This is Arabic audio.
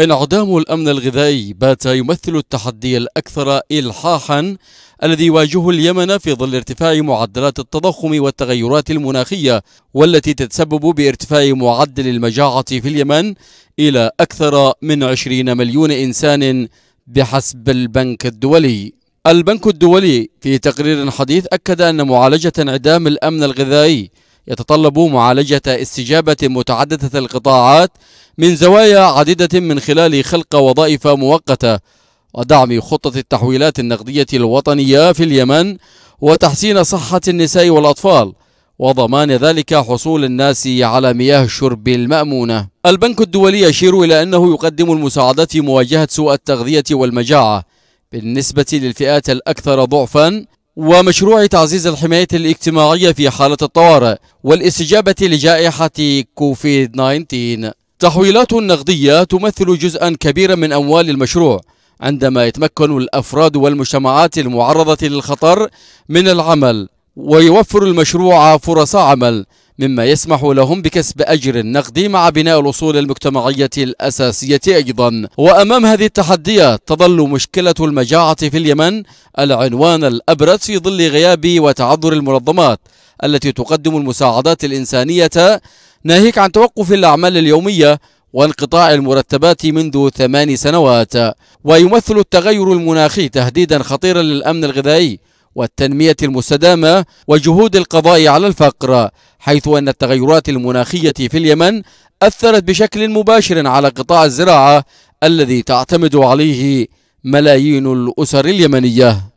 انعدام الأمن الغذائي بات يمثل التحدي الأكثر إلحاحا الذي يواجهه اليمن في ظل ارتفاع معدلات التضخم والتغيرات المناخية والتي تتسبب بارتفاع معدل المجاعة في اليمن إلى أكثر من 20 مليون إنسان بحسب البنك الدولي البنك الدولي في تقرير حديث أكد أن معالجة انعدام الأمن الغذائي يتطلب معالجة استجابة متعددة القطاعات من زوايا عديدة من خلال خلق وظائف مؤقتة ودعم خطة التحويلات النقدية الوطنية في اليمن وتحسين صحة النساء والأطفال وضمان ذلك حصول الناس على مياه الشرب المأمونة البنك الدولي يشير إلى أنه يقدم المساعدات في مواجهة سوء التغذية والمجاعة بالنسبة للفئات الأكثر ضعفا ومشروع تعزيز الحماية الاجتماعية في حالة الطوارئ والاستجابة لجائحة كوفيد 19 تحويلات نقدية تمثل جزءا كبيرا من أموال المشروع عندما يتمكن الأفراد والمجتمعات المعرضة للخطر من العمل ويوفر المشروع فرص عمل مما يسمح لهم بكسب أجر نقدي مع بناء الأصول المجتمعية الأساسية أيضا وأمام هذه التحديات تظل مشكلة المجاعة في اليمن العنوان الأبرز في ظل غياب وتعذر المنظمات التي تقدم المساعدات الإنسانية ناهيك عن توقف الأعمال اليومية وانقطاع المرتبات منذ ثمان سنوات ويمثل التغير المناخي تهديدا خطيرا للأمن الغذائي والتنمية المستدامة وجهود القضاء على الفقر حيث أن التغيرات المناخية في اليمن أثرت بشكل مباشر على قطاع الزراعة الذي تعتمد عليه ملايين الأسر اليمنية